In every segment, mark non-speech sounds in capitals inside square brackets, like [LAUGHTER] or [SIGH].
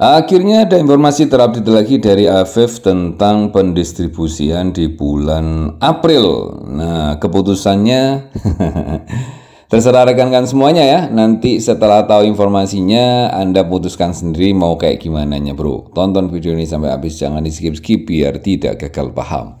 Akhirnya ada informasi terupdate lagi dari AFF tentang pendistribusian di bulan April. Nah, keputusannya [LAUGHS] terserah rekan-rekan semuanya ya. Nanti setelah tahu informasinya, Anda putuskan sendiri mau kayak gimana nya bro. Tonton video ini sampai habis, jangan di skip-skip biar tidak gagal paham.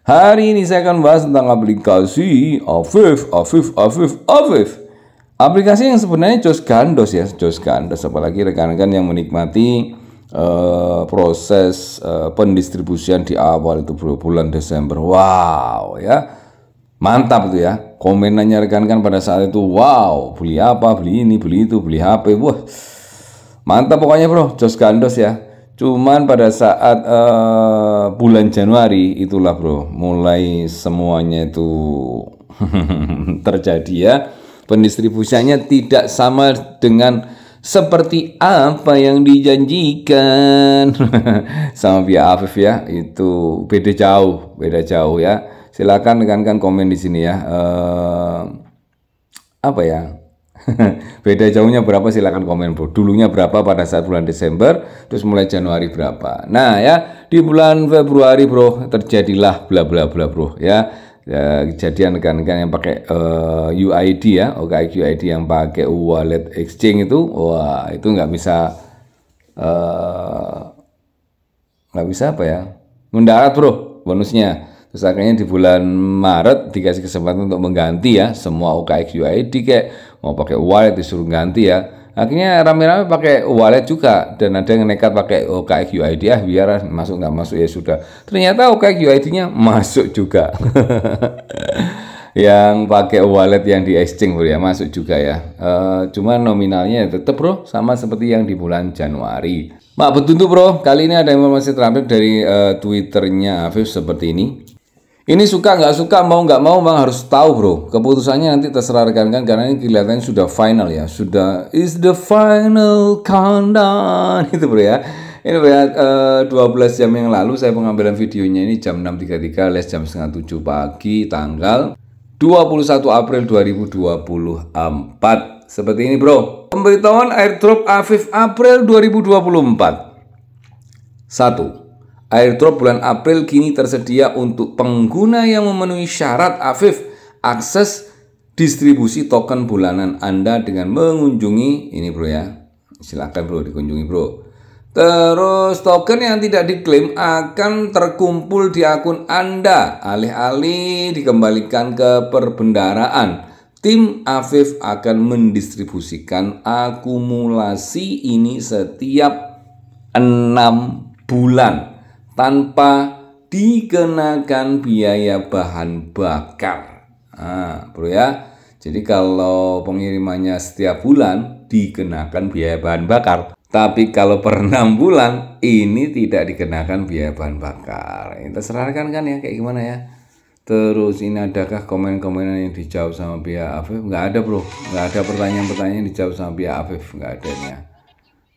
Hari ini saya akan bahas tentang aplikasi Afif, Afif, Afif, Afif. Aplikasi yang sebenarnya jos gandos ya, jos gandos. Apalagi rekan-rekan yang menikmati Uh, proses uh, pendistribusian di awal itu bulan Desember. Wow ya. Mantap itu ya. Komenannya rekan-rekan pada saat itu wow, beli apa, beli ini, beli itu, beli HP. Wah. Mantap pokoknya, Bro. Jos gandos ya. Cuman pada saat uh, bulan Januari itulah bro, mulai semuanya itu [LAUGHS] terjadi ya. Pendistribusiannya tidak sama dengan seperti apa yang dijanjikan [LAUGHS] sama Via Afif ya. Itu beda jauh, beda jauh ya. Silakan rekan-rekan komen di sini ya. Uh, apa ya? [LAUGHS] Beda jauhnya berapa silahkan komen bro. Dulunya berapa pada saat bulan Desember, terus mulai Januari berapa. Nah ya di bulan Februari bro terjadilah bla bla bla bro ya. Ya, kejadian rekan-rekan yang pakai uh, eh, UID ya, OKIQ uid yang pakai wallet exchange itu, wah itu nggak bisa uh, nggak bisa apa ya, mendarat bro bonusnya Terus akhirnya di bulan Maret dikasih kesempatan untuk mengganti ya semua OKX UID kayak mau pakai wallet disuruh ganti ya. Akhirnya rame-rame pakai wallet juga dan ada yang nekat pakai OKX UID ya ah, biar ah, masuk nggak masuk ya sudah. Ternyata OKX UID-nya [LAUGHS] masuk juga. yang pakai wallet yang di exchange bro ya masuk juga ya e, eh, cuma nominalnya ya tetap bro sama seperti yang di bulan Januari Mak betul tuh bro kali ini ada informasi terupdate dari e, Twitternya Afif seperti ini ini suka nggak suka, mau nggak mau bang harus tahu bro. Keputusannya nanti terserah rekan-rekan karena ini kelihatannya sudah final ya. Sudah is the final countdown [LAUGHS] itu bro ya. Ini bro ya, uh, eh, 12 jam yang lalu saya pengambilan videonya ini jam 6.33 les jam setengah tujuh pagi tanggal 21 April 2024. Seperti ini bro. Pemberitahuan airdrop Afif April 2024. satu Airdrop bulan April kini tersedia untuk pengguna yang memenuhi syarat Afif akses distribusi token bulanan Anda dengan mengunjungi ini bro ya. Silahkan bro dikunjungi bro. Terus token yang tidak diklaim akan terkumpul di akun Anda alih-alih dikembalikan ke perbendaraan. Tim Afif akan mendistribusikan akumulasi ini setiap 6 bulan tanpa dikenakan biaya bahan bakar. Nah, bro ya. Jadi kalau pengirimannya setiap bulan dikenakan biaya bahan bakar. Tapi kalau per 6 bulan ini tidak dikenakan biaya bahan bakar. Ini terserah kan kan ya kayak gimana ya. Terus ini adakah komen komen yang dijawab sama pihak Afif? Gak ada bro, gak ada pertanyaan-pertanyaan yang dijawab sama pihak Afif, ada ya.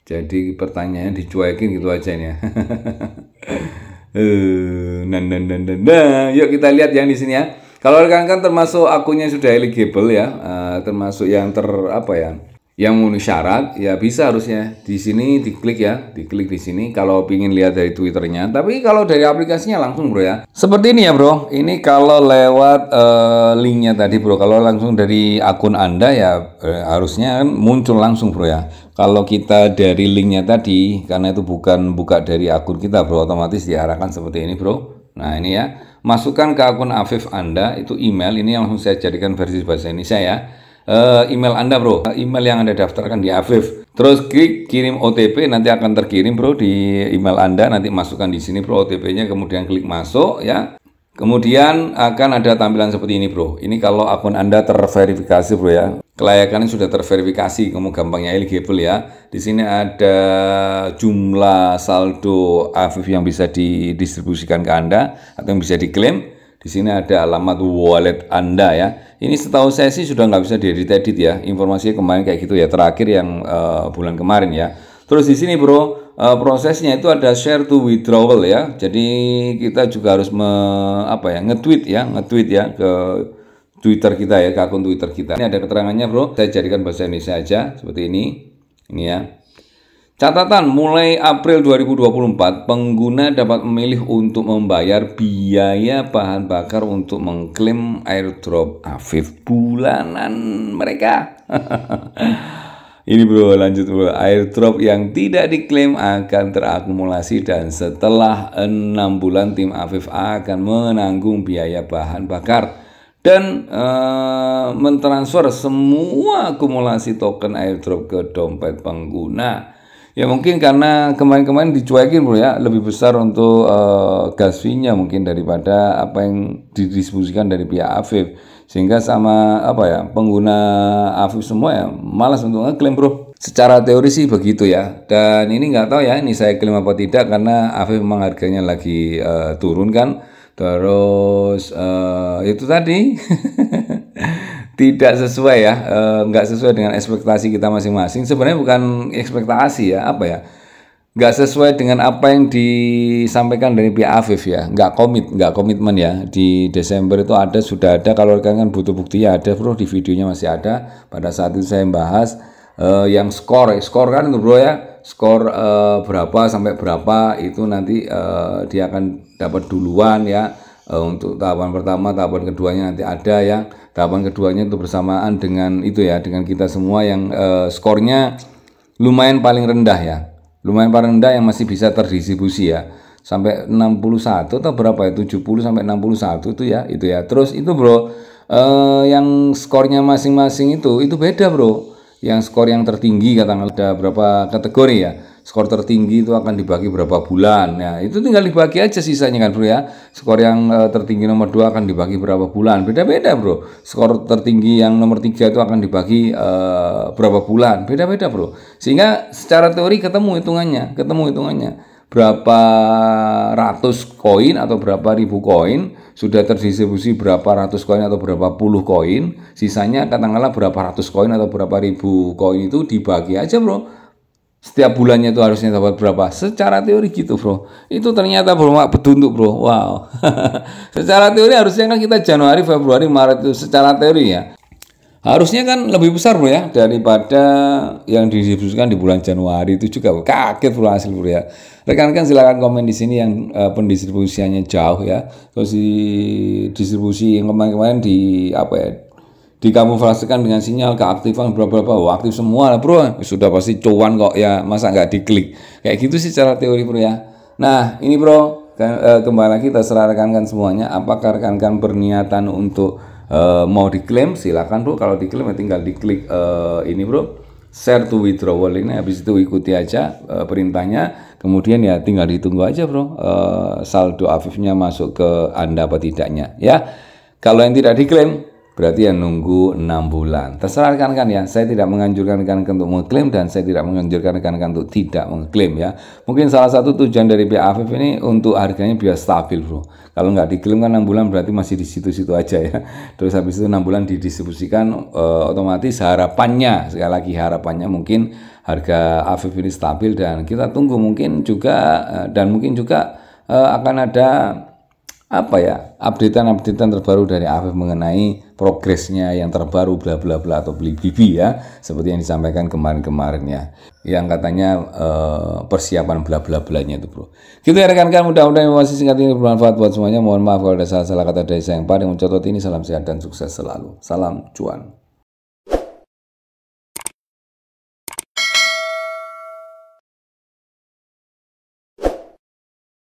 Jadi pertanyaannya dicuekin gitu aja ya. [LAUGHS] nah, nah, nah, nah, nah. Yuk kita lihat yang di sini ya. Kalau rekan-rekan termasuk akunnya sudah eligible ya, uh, termasuk yang ter apa ya? yang memenuhi syarat ya bisa harusnya di sini diklik ya diklik di sini kalau ingin lihat dari twitternya tapi kalau dari aplikasinya langsung bro ya seperti ini ya bro ini kalau lewat uh, linknya tadi bro kalau langsung dari akun anda ya eh, harusnya kan muncul langsung bro ya kalau kita dari linknya tadi karena itu bukan buka dari akun kita bro otomatis diarahkan seperti ini bro nah ini ya masukkan ke akun Afif anda itu email ini yang langsung saya jadikan versi bahasa Indonesia ya Eh, email Anda, Bro. Eh, email yang Anda daftarkan di Aviv. Terus klik kirim OTP nanti akan terkirim, Bro, di email Anda. Nanti masukkan di sini, Bro, OTP-nya kemudian klik masuk ya. Kemudian akan ada tampilan seperti ini, Bro. Ini kalau akun Anda terverifikasi, Bro ya. Kelayakannya sudah terverifikasi, kamu gampangnya eligible ya. Di sini ada jumlah saldo Aviv yang bisa didistribusikan ke Anda atau yang bisa diklaim di sini ada alamat wallet Anda ya. Ini setahu saya sih sudah nggak bisa diedit-edit ya. Informasinya kemarin kayak gitu ya. Terakhir yang uh, bulan kemarin ya. Terus di sini bro, uh, prosesnya itu ada share to withdrawal ya. Jadi kita juga harus me, apa ya nge-tweet ya, nge-tweet ya ke Twitter kita ya, ke akun Twitter kita. Ini ada keterangannya bro. Saya jadikan bahasa Indonesia aja seperti ini. Ini ya. Catatan, mulai April 2024, pengguna dapat memilih untuk membayar biaya bahan bakar untuk mengklaim airdrop Afif bulanan mereka. [LAUGHS] Ini bro, lanjut bro. Airdrop yang tidak diklaim akan terakumulasi dan setelah enam bulan tim Afif akan menanggung biaya bahan bakar dan uh, mentransfer semua akumulasi token airdrop ke dompet pengguna. Ya mungkin karena kemarin-kemarin dicuekin bro ya lebih besar untuk uh, gas fee-nya mungkin daripada apa yang didistribusikan dari pihak Afif sehingga sama apa ya pengguna Afif semua ya malas untuk ngeklaim bro secara teori sih begitu ya dan ini nggak tahu ya ini saya klaim apa tidak karena Afif memang harganya lagi uh, turun kan terus uh, itu tadi [LAUGHS] tidak sesuai ya, e, nggak sesuai dengan ekspektasi kita masing-masing. Sebenarnya bukan ekspektasi ya, apa ya? Nggak sesuai dengan apa yang disampaikan dari pihak Afif ya, nggak komit, nggak komitmen ya. Di Desember itu ada, sudah ada, kalau rekan kan butuh bukti ya ada bro, di videonya masih ada. Pada saat itu saya membahas e, eh, yang skor, skor kan itu bro ya, skor e, berapa sampai berapa itu nanti dia akan dapat duluan ya Eh, untuk tahapan pertama, tahapan keduanya nanti ada yang tahapan keduanya itu bersamaan dengan itu ya, dengan kita semua yang eh, skornya lumayan paling rendah ya. Lumayan paling rendah yang masih bisa terdistribusi ya. Sampai 61 atau berapa ya? 70 sampai 61 itu ya, itu ya. Terus itu Bro, eh, yang skornya masing-masing itu itu beda Bro. Yang skor yang tertinggi katakanlah ada berapa kategori ya skor tertinggi itu akan dibagi berapa bulan ya itu tinggal dibagi aja sisanya kan bro ya skor yang uh, tertinggi nomor 2 akan dibagi berapa bulan beda-beda bro skor tertinggi yang nomor 3 itu akan dibagi uh, berapa bulan beda-beda bro sehingga secara teori ketemu hitungannya ketemu hitungannya berapa ratus koin atau berapa ribu koin sudah terdistribusi berapa ratus koin atau berapa puluh koin sisanya katakanlah berapa ratus koin atau berapa ribu koin itu dibagi aja bro setiap bulannya itu harusnya dapat berapa? Secara teori gitu bro. Itu ternyata bermak petunjuk bro. Wow. [LAUGHS] secara teori harusnya kan kita Januari, Februari, Maret itu secara teori ya. Harusnya kan lebih besar bro ya daripada yang didistribusikan di bulan Januari itu juga bro. kaget bro hasil bro ya. Rekan-rekan silahkan komen di sini yang uh, pendistribusiannya jauh ya. Terus di distribusi yang kemarin-kemarin di apa ya dikamuflasikan dengan sinyal keaktifan berapa berapa oh, aktif semua lah bro ya sudah pasti cuan kok ya masa nggak diklik kayak gitu sih cara teori bro ya nah ini bro eh, kembali lagi terserah rekan-rekan semuanya apakah rekan kan berniatan untuk uh, mau diklaim Silakan bro kalau diklaim ya tinggal diklik uh, ini bro share to withdrawal ini habis itu ikuti aja perintahnya kemudian ya tinggal ditunggu aja bro eh, saldo afifnya masuk ke anda apa tidaknya ya kalau yang tidak diklaim Berarti yang nunggu 6 bulan. Terserah rekan-rekan ya, saya tidak menganjurkan rekan-rekan untuk mengklaim dan saya tidak menganjurkan rekan-rekan untuk tidak mengklaim ya. Mungkin salah satu tujuan dari PAFF ini untuk harganya biar stabil bro. Kalau nggak diklaim kan 6 bulan berarti masih di situ-situ aja ya. [LAUGHS] Terus habis itu 6 bulan didistribusikan eh, otomatis harapannya, sekali lagi harapannya mungkin harga AFF ini stabil dan kita tunggu mungkin juga uh, dan mungkin juga uh, akan ada apa ya updatean-updatean terbaru dari AFF mengenai progresnya yang terbaru bla bla bla atau beli bibi ya seperti yang disampaikan kemarin-kemarin ya yang katanya eh, persiapan bla bla blanya itu bro gitu ya rekan-rekan mudah-mudahan informasi singkat ini bermanfaat buat semuanya mohon maaf kalau ada salah-salah kata dari saya yang paling mencotot ini salam sehat dan sukses selalu salam cuan